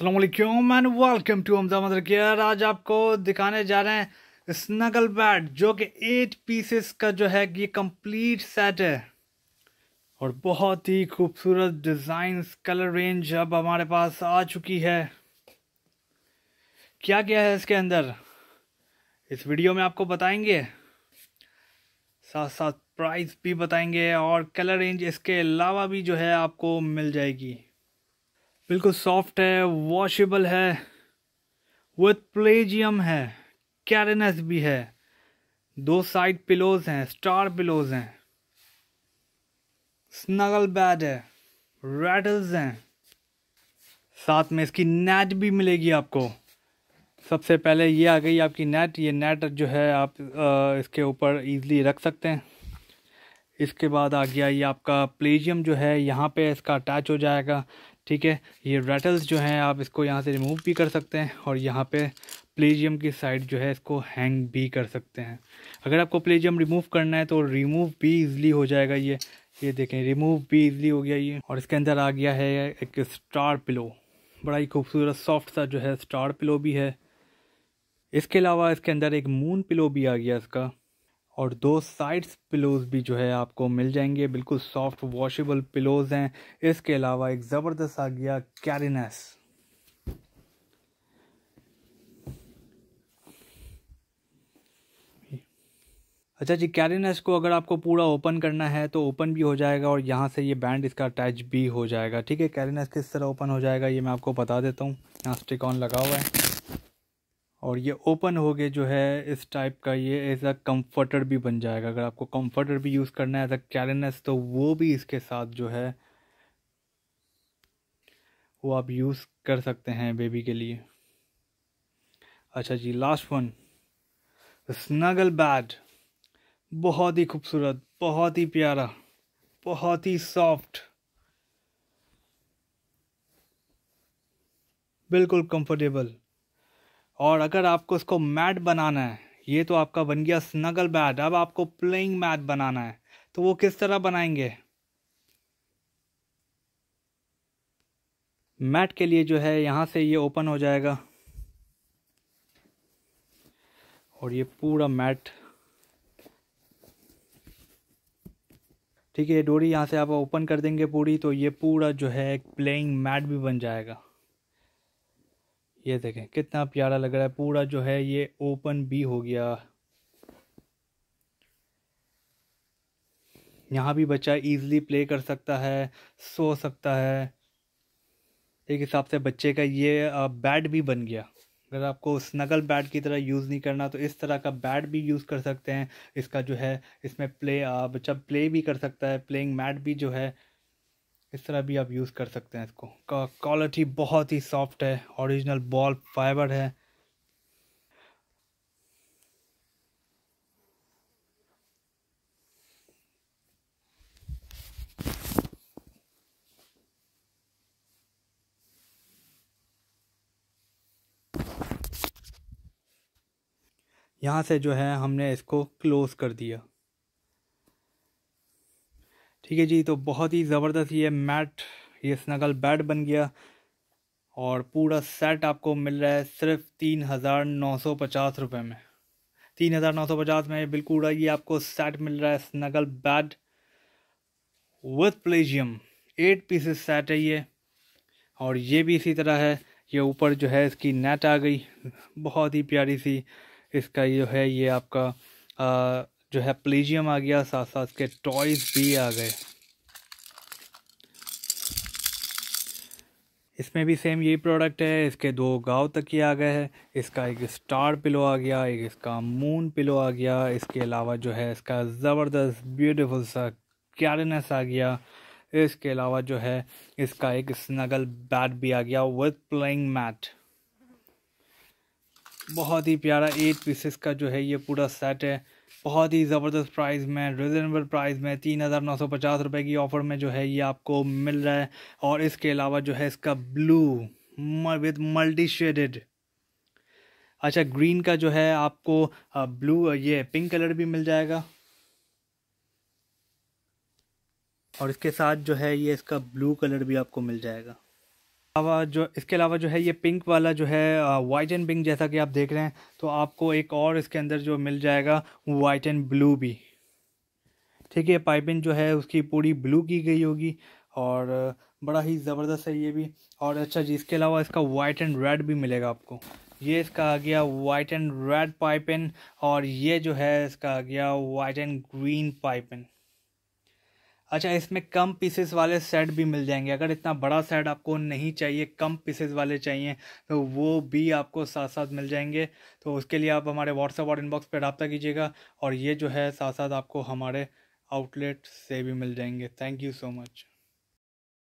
Aslam and welcome to Hamza mother care आज आपको दिखाने जा रहे हैं स्नगल बैट जो कि एट पीसेस का जो है ये कंप्लीट सेट है और बहुत ही खूबसूरत डिज़ाइंस कलर रेंज अब हमारे पास आ चुकी है क्या क्या है इसके अंदर इस वीडियो में आपको बताएंगे साथ साथ प्राइस भी बताएंगे और कलर रेंज इसके अलावा भी जो है आपको मिल जाएगी बिल्कुल सॉफ्ट है वॉशेबल है विथ प्लेजियम है कैरनेस भी है दो साइड पिलोज हैं स्टार पिलोज हैं स्नगल बैड है रेडल्स हैं साथ में इसकी नेट भी मिलेगी आपको सबसे पहले ये आ गई आपकी नेट ये नेट जो है आप इसके ऊपर इजीली रख सकते हैं इसके बाद आ गया ये आपका प्लेजियम जो है यहाँ पे इसका अटैच हो जाएगा ठीक है ये रेटल्स जो हैं आप इसको यहाँ से रिमूव भी कर सकते हैं और यहाँ पे प्लेजियम की साइड जो है इसको हैंग भी कर सकते हैं अगर आपको प्लेजियम रिमूव करना है तो रिमूव भी ईजिली हो जाएगा ये ये देखें रिमूव भी ईजिली हो गया ये और इसके अंदर आ गया है एक स्टार पिलो बड़ा ही खूबसूरत सॉफ्ट सा जो है स्टार पिलो भी है इसके अलावा इसके अंदर एक मून पिलो भी आ गया इसका और दो साइड्स पिलोज भी जो है आपको मिल जाएंगे बिल्कुल सॉफ्ट वॉशेबल पिलोज हैं इसके अलावा एक ज़बरदस्त आ गया कैरिनेस अच्छा जी कैरिनेस को अगर आपको पूरा ओपन करना है तो ओपन भी हो जाएगा और यहाँ से ये बैंड इसका अटैच भी हो जाएगा ठीक है कैरिनेस किस तरह ओपन हो जाएगा ये मैं आपको बता देता हूँ यहाँ स्टिक ऑन लगा हुआ है और ये ओपन हो गए जो है इस टाइप का ये एज अ कम्फर्टर भी बन जाएगा अगर आपको कम्फर्टर भी यूज़ करना है एज अ कैलनेस तो वो भी इसके साथ जो है वो आप यूज़ कर सकते हैं बेबी के लिए अच्छा जी लास्ट वन स्नगल बैड बहुत ही खूबसूरत बहुत ही प्यारा बहुत ही सॉफ्ट बिल्कुल कंफर्टेबल और अगर आपको इसको मैट बनाना है ये तो आपका बन गया स्नगल बैट अब आपको प्लेइंग मैट बनाना है तो वो किस तरह बनाएंगे मैट के लिए जो है यहाँ से ये ओपन हो जाएगा और ये पूरा मैट ठीक है ये डोरी यहाँ से आप ओपन कर देंगे पूरी तो ये पूरा जो है एक प्लेइंग मैट भी बन जाएगा ये देखें कितना प्यारा लग रहा है पूरा जो है ये ओपन भी हो गया यहाँ भी बच्चा इजीली प्ले कर सकता है सो सकता है एक हिसाब से बच्चे का ये बैड भी बन गया अगर आपको स्नगल बैट की तरह यूज़ नहीं करना तो इस तरह का बैड भी यूज़ कर सकते हैं इसका जो है इसमें प्ले बच्चा प्ले भी कर सकता है प्लेइंग मैट भी जो है इस तरह भी आप यूज़ कर सकते हैं इसको का क्वालिटी बहुत ही सॉफ्ट है ओरिजिनल बॉल फाइबर है यहाँ से जो है हमने इसको क्लोज़ कर दिया ठीक है जी तो बहुत ही ज़बरदस्त ये मैट ये स्नगल बेड बन गया और पूरा सेट आपको मिल रहा है सिर्फ तीन हज़ार नौ सौ पचास रुपये में तीन हज़ार नौ सौ पचास में बिल्कुल ये आपको सेट मिल रहा है स्नगल बेड विथ प्लेजियम एट पीसेस सेट है ये और ये भी इसी तरह है ये ऊपर जो है इसकी नेट आ गई बहुत ही प्यारी सी इसका जो है ये आपका जो है प्लेजियम आ गया साथ साथ के टॉयज़ भी आ गए इसमें भी सेम यही प्रोडक्ट है इसके दो गाँव तक ही आ गए हैं इसका एक स्टार पिलो आ गया एक इसका मून पिलो आ गया इसके अलावा जो है इसका ज़बरदस्त ब्यूटीफुल सा क्यारनेस आ गया इसके अलावा जो है इसका एक स्नगल बैट भी आ गया विथ प्लेइंग मैट बहुत ही प्यारा एट पीसेस का जो है ये पूरा सेट है बहुत ही ज़बरदस्त प्राइस में रिजनेबल प्राइस में तीन हज़ार नौ सौ पचास रुपये की ऑफ़र में जो है ये आपको मिल रहा है और इसके अलावा जो है इसका ब्लू विद मल्टी शेडेड अच्छा ग्रीन का जो है आपको ब्लू ये पिंक कलर भी मिल जाएगा और इसके साथ जो है ये इसका ब्लू कलर भी आपको मिल जाएगा अलावा जो इसके अलावा जो है ये पिंक वाला जो है वाइट एंड पिंक जैसा कि आप देख रहे हैं तो आपको एक और इसके अंदर जो मिल जाएगा वाइट एंड ब्लू भी ठीक है पाइपिंग जो है उसकी पूरी ब्लू की गई होगी और बड़ा ही ज़बरदस्त है ये भी और अच्छा जी इसके अलावा इसका वाइट एंड रेड भी मिलेगा आपको ये इसका आ गया वाइट एंड रेड पाइपिन और ये जो है इसका आ गया वाइट एंड ग्रीन पाइपिन अच्छा इसमें कम पीसेस वाले सेट भी मिल जाएंगे अगर इतना बड़ा सेट आपको नहीं चाहिए कम पीसेस वाले चाहिए तो वो भी आपको साथ साथ मिल जाएंगे तो उसके लिए आप हमारे व्हाट्सअप और इनबॉक्स पर रबता कीजिएगा और ये जो है साथ साथ आपको हमारे आउटलेट से भी मिल जाएंगे थैंक यू सो मच